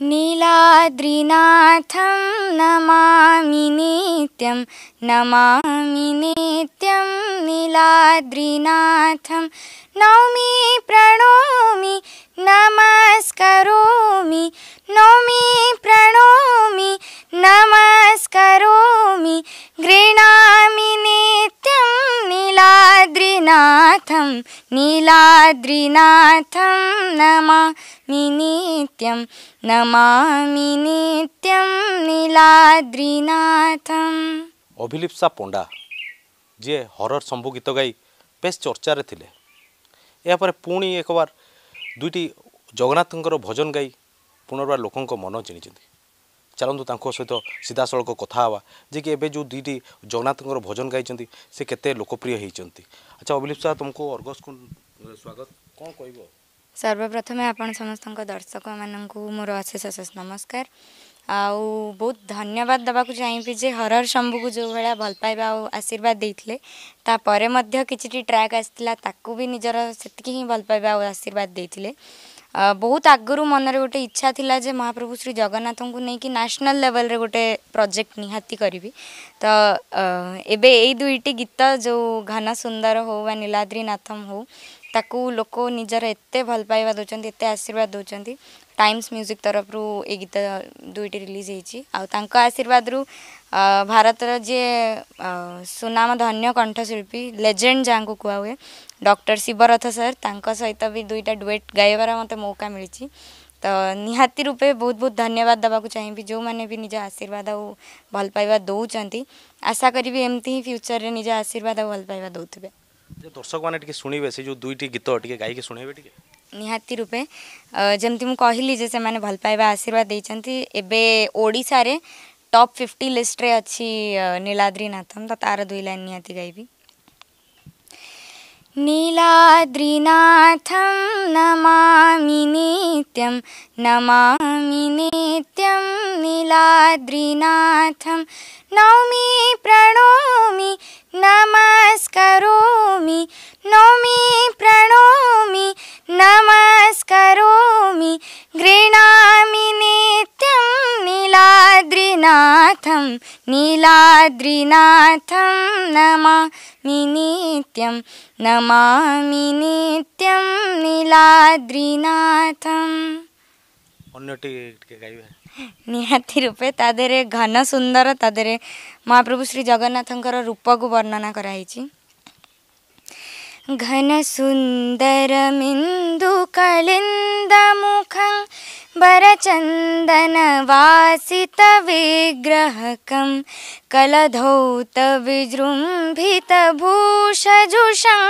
नीलाद्रिनाथं नमामि नित्यं नमामि नित्यं नीलाद्रिनाथं नौमि प्रणोमि नमस्करोमि नौमि प्रणोमि न नाथम नीलाद्रिनाथम नमा नीनीत्यं नमामि नीत्यं नीलाद्रिनाथम ओभिलिपसा पुंडा जे हरर सम्भु गीत गाय पेश चर्चा रे थिले या पछि पुणी एकबार दुईटी जगन्नाथको भोजन गाय पुनरबार लोकको मन चिनिछिन् ଚାଲନ୍ତୁ ତାଙ୍କ ସହିତ ସିଧାସଳଖ କଥା ହେବା ଯିଏକି ଏବେ ଯେଉଁ ଦୁଇଟି ଜଗନ୍ନାଥଙ୍କର ଭଜନ ଗାଇଛନ୍ତି ସେ କେତେ ଲୋକପ୍ରିୟ ହେଇଛନ୍ତି ଆଚ୍ଛା ଅଭିଲିପ ସାର୍ ତୁମକୁ ଅର୍ଗସକୁ ସ୍ୱାଗତ କ'ଣ କହିବ ସର୍ବପ୍ରଥମେ ଆପଣ ସମସ୍ତଙ୍କ ଦର୍ଶକମାନଙ୍କୁ ମୋର ଅଶେଷ ଅଶେଷ ନମସ୍କାର ଆଉ ବହୁତ ଧନ୍ୟବାଦ ଦେବାକୁ ଚାହିଁବି ଯେ ହରର ଶମ୍ଭୁକୁ ଯେଉଁ ଭଳିଆ ଭଲ ପାଇବା ଆଉ ଆଶୀର୍ବାଦ ଦେଇଥିଲେ ତାପରେ ମଧ୍ୟ କିଛିଟି ଟ୍ରାକ୍ ଆସିଥିଲା ତାକୁ ବି ନିଜର ସେତିକି ହିଁ ଭଲ ପାଇବା ଆଉ ଆଶୀର୍ବାଦ ଦେଇଥିଲେ ବହୁତ ଆଗରୁ ମନରେ ଗୋଟେ ଇଚ୍ଛା ଥିଲା ଯେ ମହାପ୍ରଭୁ ଶ୍ରୀ ଜଗନ୍ନାଥଙ୍କୁ ନେଇକି ନ୍ୟାସନାଲ୍ ଲେଭେଲ୍ରେ ଗୋଟେ ପ୍ରୋଜେକ୍ଟ ନିହାତି କରିବି ତ ଏବେ ଏଇ ଦୁଇଟି ଗୀତ ଯେଉଁ ଘନ ସୁନ୍ଦର ହେଉ ବା ନୀଳାଦ୍ରିନାଥମ୍ ହେଉ लोक निजर एत भल पाइवा एत आशीर्वाद दौरान टाइम्स म्यूजिक तरफ रु गीत दुईट रिलीज हो आशीर्वाद रू भारत जी सुनाम धन्य कंठशिल्पी लेजेंड जहाँ को कह हुए डक्टर शिवरथ सर तहत भी दुईटा डुएट गायबार मत मौका मिली तो निहाती रूपे बहुत बहुत धन्यवाद देवाक चाहिए जो मैंने भी निज आशीर्वाद आल पाइवा दौरान आशा करी एमती ही फ्यूचर में निज आशीर्वाद आल पाइवा दौर दर्शक मैंने शुणे से जो दुईट गीत टे गायक शुणे निहाती रूपे जमी कहली से भल पाइबा आशीर्वाद देशार टप फिफ्टी लिस्ट रे अच्छी नीलाद्री नाथम तो तार दुई लाइन निहाती गायबी नीलाद्रीनाथम नमामि नित्यम नमामि नित्यम नीलाद्रीनाथम नौमी प्रणोमी नमः नीलाद्रिनाथं नमामि नित्यं नमामि नित्यं নীলাদ্রিনাথম অন্যটি গাইবে ନିହାତି ରୂପେ ତା ଦେହରେ ଘନ ସୁନ୍ଦର ତା ଦେହରେ ମହାପ୍ରଭୁ ଶ୍ରୀ ଜଗନ୍ନାଥଙ୍କର ରୂପକୁ ବର୍ଣ୍ଣନା କରାହେଇଛି घनसुन्दरमिन्दुकलिन्दमुखं रचन्दनवासितविग्रहकं कलधौतविजृम्भितभूषजुषं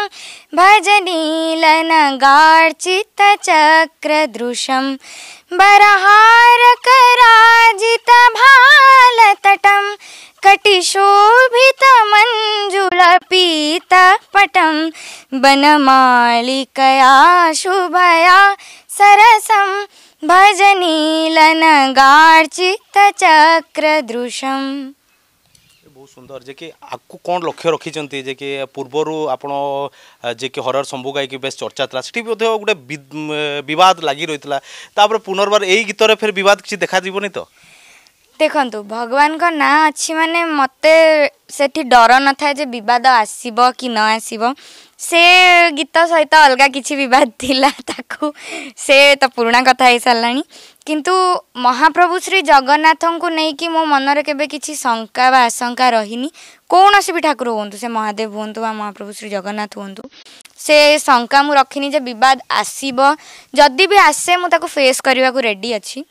भजनीलनगार्चितचक्रदृशं बरहारकराजितभालतटं कटिशोभितमञ्जुलपीतपटं पटं वनमालिकया शुभया सरसम् ଭଜନୀଲନଗାର୍ଚିତଚକ୍ରଦୃଶଂ ବହୁତ ସୁନ୍ଦର ଯେ କି ଆଗକୁ କ'ଣ ଲକ୍ଷ୍ୟ ରଖିଛନ୍ତି ଯେ କି ପୂର୍ବରୁ ଆପଣ ଯେ କି ହରର ଶମ୍ଭୁ ଗାଇକି ବେଶ ଚର୍ଚ୍ଚା ଥିଲା ସେଠି ମଧ୍ୟ ଗୋଟେ ବିବାଦ ଲାଗି ରହିଥିଲା ତାପରେ ପୁନର୍ବାର ଏଇ ଗୀତରେ ଫେର ବିବାଦ କିଛି ଦେଖାଯିବନି ତ ଦେଖନ୍ତୁ ଭଗବାନଙ୍କ ନାଁ ଅଛି ମାନେ ମୋତେ ସେଠି ଡର ନଥାଏ ଯେ ବିବାଦ ଆସିବ କି ନ ଆସିବ ସେ ଗୀତ ସହିତ ଅଲଗା କିଛି ବିବାଦ ଥିଲା ତାକୁ ସେ ତ ପୁରୁଣା କଥା ହେଇସାରିଲାଣି କିନ୍ତୁ ମହାପ୍ରଭୁ ଶ୍ରୀ ଜଗନ୍ନାଥଙ୍କୁ ନେଇକି ମୋ ମନରେ କେବେ କିଛି ଶଙ୍କା ବା ଆଶଙ୍କା ରହିନି କୌଣସି ବି ଠାକୁର ହୁଅନ୍ତୁ ସେ ମହାଦେବ ହୁଅନ୍ତୁ ବା ମହାପ୍ରଭୁ ଶ୍ରୀ ଜଗନ୍ନାଥ ହୁଅନ୍ତୁ ସେ ଶଙ୍କା ମୁଁ ରଖିନି ଯେ ବିବାଦ ଆସିବ ଯଦି ବି ଆସେ ମୁଁ ତାକୁ ଫେସ୍ କରିବାକୁ ରେଡ଼ି ଅଛି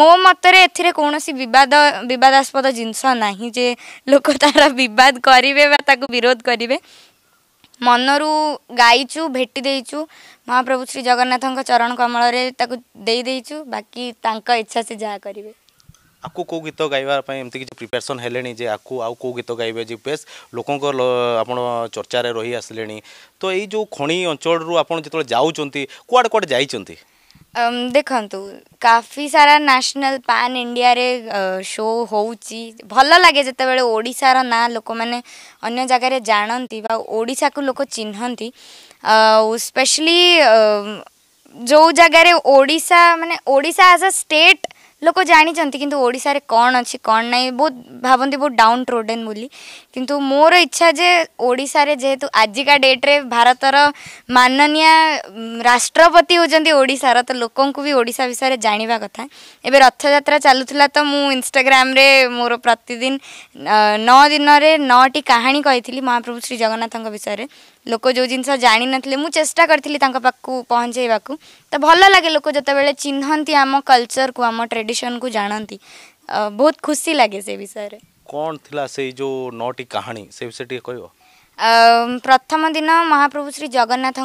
ମୋ ମତରେ ଏଥିରେ କୌଣସି ବିବାଦ ବିବାଦାସ୍ପଦ ଜିନିଷ ନାହିଁ ଯେ ଲୋକ ତା'ର ବିବାଦ କରିବେ ବା ତାକୁ ବିରୋଧ କରିବେ ମନରୁ ଗାଇଛୁ ଭେଟି ଦେଇଛୁ ମହାପ୍ରଭୁ ଶ୍ରୀ ଜଗନ୍ନାଥଙ୍କ ଚରଣ କମଳରେ ତାକୁ ଦେଇ ଦେଇଛୁ ବାକି ତାଙ୍କ ଇଚ୍ଛା ସେ ଯାହା କରିବେ ଆକୁ କେଉଁ ଗୀତ ଗାଇବା ପାଇଁ ଏମିତି କିଛି ପ୍ରିପାରେସନ୍ ହେଲେଣି ଯେ ଆକୁ ଆଉ କେଉଁ ଗୀତ ଗାଇବେ ଯେ ବେଶ୍ ଲୋକଙ୍କ ଆପଣ ଚର୍ଚ୍ଚାରେ ରହି ଆସିଲେଣି ତ ଏଇ ଯେଉଁ ଖଣି ଅଞ୍ଚଳରୁ ଆପଣ ଯେତେବେଳେ ଯାଉଛନ୍ତି କୁଆଡ଼େ କୁଆଡ଼େ ଯାଇଛନ୍ତି ଦେଖନ୍ତୁ କାଫି ସାରା ନ୍ୟାସନାଲ୍ ପାନ୍ ଇଣ୍ଡିଆରେ ଶୋ ହେଉଛି ଭଲ ଲାଗେ ଯେତେବେଳେ ଓଡ଼ିଶାର ନାଁ ଲୋକମାନେ ଅନ୍ୟ ଜାଗାରେ ଜାଣନ୍ତି ବା ଓଡ଼ିଶାକୁ ଲୋକ ଚିହ୍ନନ୍ତି ଆଉ ସ୍ପେଶଲି ଯେଉଁ ଜାଗାରେ ଓଡ଼ିଶା ମାନେ ଓଡ଼ିଶା ଆଜ୍ ଅ ଷ୍ଟେଟ୍ লোক জাঁচান কিন্তু ওড়শার কণ অছি কণ নাই বহুত ভাবতে বহু ডাউন ট্রোডেন বলে কিন্তু মোর ইচ্ছা যে ওড়শার যেহেতু আজিকা ডেট্রে ভারতর মাননীয় রাষ্ট্রপতি হচ্ছেন ওড়শার তো লোক ওড়শা বিষয়ে জাঁয়া কথা এবে রথযাত্রা চালুলা তো মু ইনস্টাগ্রামে মোর প্রতিদিন নদিনের নটি কাহিনী কে মহাপ্রভু শ্রী জগন্নাথ বিষয়ে लोक जो जिन जाणी ना मुझे चेस्टा करी पहुँचे तो भल लगे लोक जो बड़े चिन्हती आम कलचर को आम ट्रेडिशन को जानती बहुत खुशी लगे से विषय कौन थिला से जो नौटी कहानी से विषय कह प्रथम दिन महाप्रभु श्री जगन्नाथ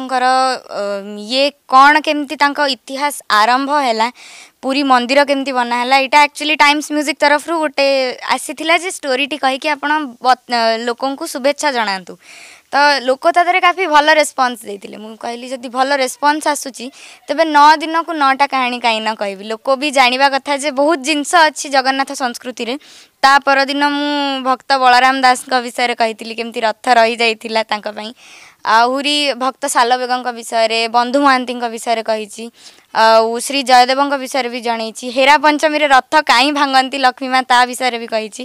ये कौन केमती इतिहास आरंभ है पूरी मंदिर केमती बनाहला यहाँ एक्चुअली टाइम्स म्यूजिक तरफ गोटे आसी स्टोरी टी कहीकि लोक शुभेच्छा जनातु ତ ଲୋକ ତା ଦେହରେ କାଫି ଭଲ ରେସ୍ପନ୍ସ ଦେଇଥିଲେ ମୁଁ କହିଲି ଯଦି ଭଲ ରେସ୍ପନ୍ସ ଆସୁଛି ତେବେ ନଅ ଦିନକୁ ନଅଟା କାହାଣୀ କାହିଁ ନା କହିବି ଲୋକ ବି ଜାଣିବା କଥା ଯେ ବହୁତ ଜିନିଷ ଅଛି ଜଗନ୍ନାଥ ସଂସ୍କୃତିରେ ତା ପରଦିନ ମୁଁ ଭକ୍ତ ବଳରାମ ଦାସଙ୍କ ବିଷୟରେ କହିଥିଲି କେମିତି ରଥ ରହିଯାଇଥିଲା ତାଙ୍କ ପାଇଁ ଆହୁରି ଭକ୍ତ ସାଲବେଗଙ୍କ ବିଷୟରେ ବନ୍ଧୁ ମହାନ୍ତିଙ୍କ ବିଷୟରେ କହିଛି ଆଉ ଶ୍ରୀ ଜୟଦେବଙ୍କ ବିଷୟରେ ବି ଜଣେଇଛି ହେରା ପଞ୍ଚମୀରେ ରଥ କାହିଁ ଭାଙ୍ଗନ୍ତି ଲକ୍ଷ୍ମୀ ମା' ତା ବିଷୟରେ ବି କହିଛି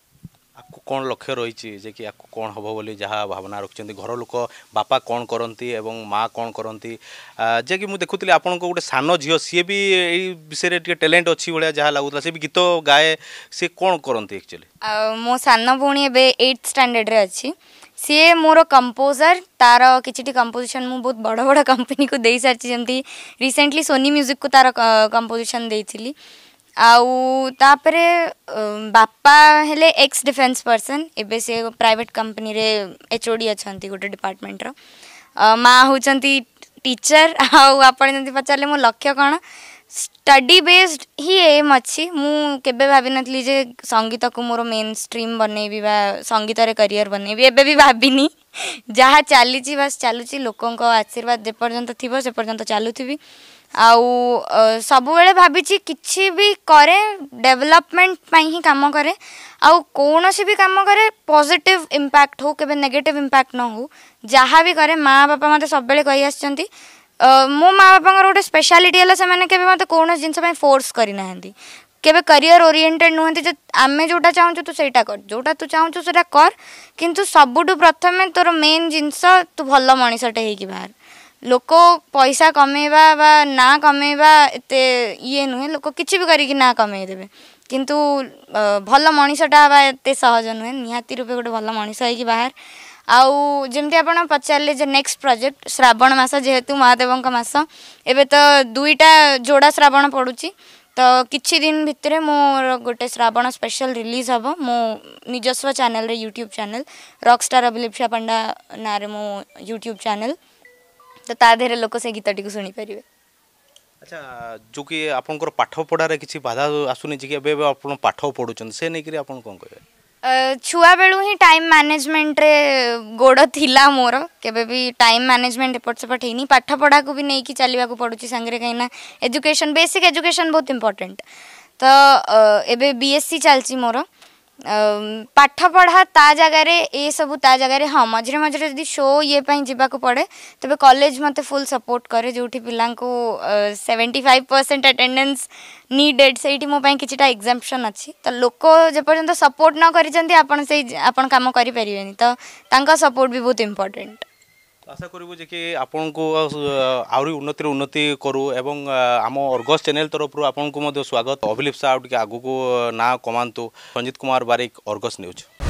কোণ লক্ষ্য রয়েছে যে কি ইয়াকু কোণ হব বলে যা ভাবনা রাখছেন ঘর লোক বাপা কোণ করতে এবং মা কোণ করতে যে কি দেখু আপনার গোটে সান ঝিও সিএ বি এই বিষয়ে টিকে ট্যালেন্ট অছি ভাইয়া যা লাগুলা সে গীত গায়ে সে কোণ করতে একচুয়ালি মো সান ভৌণী এবে এইট স্ট্যান্ডার্ডে অছি ସିଏ ମୋର କମ୍ପୋଜର୍ ତାର କିଛିଟି କମ୍ପୋଜିସନ୍ বড় ବହୁତ ବଡ଼ ବଡ଼ କମ୍ପାନୀକୁ ଦେଇସାରିଛି ଯେମିତି সোনি মিউজিক কু তার কম্পোজিশন ଦେଇଥିଲି ଆଉ ତା'ପରେ ବାପା ହେଲେ ଏକ୍ସ ଡିଫେନ୍ସ ପର୍ସନ୍ ଏବେ ସେ ପ୍ରାଇଭେଟ୍ କମ୍ପାନୀରେ ଏଚ୍ ଓ ଡ଼ି ଅଛନ୍ତି ଗୋଟେ ଡିପାର୍ଟମେଣ୍ଟର ମା ହେଉଛନ୍ତି ଟିଚର ଆଉ ଆପଣ ଯଦି ପଚାରିଲେ ମୋ ଲକ୍ଷ୍ୟ କ'ଣ ଷ୍ଟଡି ବେସ୍ଡ ହିଁ ଏମ୍ ଅଛି ମୁଁ କେବେ ଭାବିନଥିଲି ଯେ ସଙ୍ଗୀତକୁ ମୋର ମେନ୍ ଷ୍ଟ୍ରିମ୍ ବନେଇବି ବା ସଙ୍ଗୀତରେ କ୍ୟାରିୟର ବନେଇବି ଏବେ ବି ଭାବିନି ଯାହା ଚାଲିଛି ବାସ୍ ଚାଲୁଛି ଲୋକଙ୍କ ଆଶୀର୍ବାଦ ଯେପର୍ଯ୍ୟନ୍ତ ଥିବ ସେପର୍ଯ୍ୟନ୍ତ ଚାଲୁଥିବି ଆଉ ସବୁବେଳେ ଭାବିଛି କିଛି ବି କରେ ଡେଭଲପମେଣ୍ଟ ପାଇଁ ହିଁ କାମ କରେ ଆଉ କୌଣସି ବି କାମ କରେ ପଜିଟିଭ ଇମ୍ପାକ୍ଟ ହଉ କେବେ ନେଗେଟିଭ ଇମ୍ପାକ୍ଟ ନ ହଉ ଯାହା ବି କରେ ମାଆ ବାପା ମୋତେ ସବୁବେଳେ କହି ଆସିଛନ୍ତି ମୋ ମାଆ ବାପାଙ୍କର ଗୋଟେ ସ୍ପେଶାଲିଟି ହେଲା ସେମାନେ କେବେ ମୋତେ କୌଣସି ଜିନିଷ ପାଇଁ ଫୋର୍ସ କରିନାହାନ୍ତି কেবে কারিয়ার ওরিয়েন্টেড নুহ যে আমি যেটা চাহুছু তু সেইটা কর যেটা তু চাহুছু সেটা কর কিন্তু সবুঠু প্রথমে তোর মেন জিনিস তু ভাল মনিষটে হইকি বাহার লোক পয়সা কমাইবা বা না কমাইবা এতে ইয়ে নুহে লোক কিছু বি করিকি না কমাই দেবে কিন্তু ভাল মানুষটা হওয়া এতে সহজ নুহে নিহতি রূপে গোটে ভাল মানুষ হইকি বাহার আউ ଯେମିତି ଆପଣ পচারলে যে নেক্সট প্রজেক্ট শ্রাবণ মাস যেহেতু মহাদেবঙ্ক মাস এবে তো দুইটা জোড়া শ্রাবণ পড়ুছি ତ କିଛି ଦିନ ଭିତରେ ମୋର ଗୋଟେ ଶ୍ରାବଣ ସ୍ପେଶାଲ୍ ରିଲିଜ୍ ହେବ ମୋ ନିଜସ୍ୱ ଚ୍ୟାନେଲ୍ରେ YouTube channel rock star Abhilipsa Panda ନାଁରେ ମୋ ୟୁଟ୍ୟୁବ୍ ଚ୍ୟାନେଲ୍ ତ ତା ଦେହରେ ଲୋକ ସେ ଗୀତଟିକୁ ଶୁଣିପାରିବେ ଆଚ୍ଛା ଯେଉଁ କି ଆପଣଙ୍କର ପାଠ ପଢ଼ାରେ କିଛି ବାଧା ଆସୁନି ଯେ କି ଏବେ ଏବେ ଆପଣ ପାଠ ପଢ଼ୁଛନ୍ତି ସେ ନେଇକରି ଆପଣ କ'ଣ କହିବେ ଛୁଆ ବେଳୁ ହିଁ ଟାଇମ୍ ମ୍ୟାନେଜମେଣ୍ଟରେ ଗୋଡ଼ ଥିଲା ମୋର କେବେ ବି ଟାଇମ୍ ମ୍ୟାନେଜମେଣ୍ଟ ଏପଟ ସେପଟ ହେଇନି ପାଠ ପଢ଼ାକୁ ବି ନେଇକି ଚାଲିବାକୁ ପଡ଼ୁଛି ସାଙ୍ଗରେ କାହିଁକିନା ଏଜୁକେସନ୍ ବେସିକ୍ ଏଜୁକେସନ୍ ବହୁତ ଇମ୍ପୋର୍ଟାଣ୍ଟ ତ ଏବେ ବି ଏସ୍ ସି ଚାଲିଛି ମୋର পাঠ পଢ଼া ତା ଜାଗାରେ ଏସବୁ ତା ଜାଗାରେ ହଁ ମଝିରେ ମଝିରେ ଯଦି ଶୋ ଇଏ ପାଇଁ ଯିବାକୁ ପଡ଼େ ତେବେ କଲେଜ ମୋତେ ଫୁଲ୍ ସପୋର୍ଟ କରେ ଯେଉଁଠି ପିଲାଙ୍କୁ seventy five percent attendance needed ସେଇଠି ମୋ ପାଇଁ କିଛିଟା ଏକ୍ଜାମ୍ପସନ୍ ଅଛି ତ ଲୋକ ଯେପର୍ଯ୍ୟନ୍ତ ସପୋର୍ଟ ନ କରିଛନ୍ତି ଆପଣ ସେଇ ଆପଣ କାମ କରିପାରିବେନି ତ ତାଙ୍କ ସପୋର୍ଟ ବି ବହୁତ ଇମ୍ପୋର୍ଟାଣ୍ଟ আশা করবু যে কি ଆପଣଙ୍କୁ ଆହୁରି ଉନ୍ନତିରୁ ଉନ୍ନତି କରୁ ଏବଂ ଆମ ଅର୍ଗସ୍ ଚ୍ୟାନେଲ୍ ତରଫରୁ ଆପଣଙ୍କୁ ମଧ୍ୟ ସ୍ୱାଗତ ଅଭିଲିପ୍ସା ଆଉ ଟିକେ ଆଗକୁ ନାଁ କମାନ୍ତୁ ସଞ୍ଜିତ କୁମାର ବାରିକ ଅର୍ଗସ୍ ନ୍ୟୁଜ୍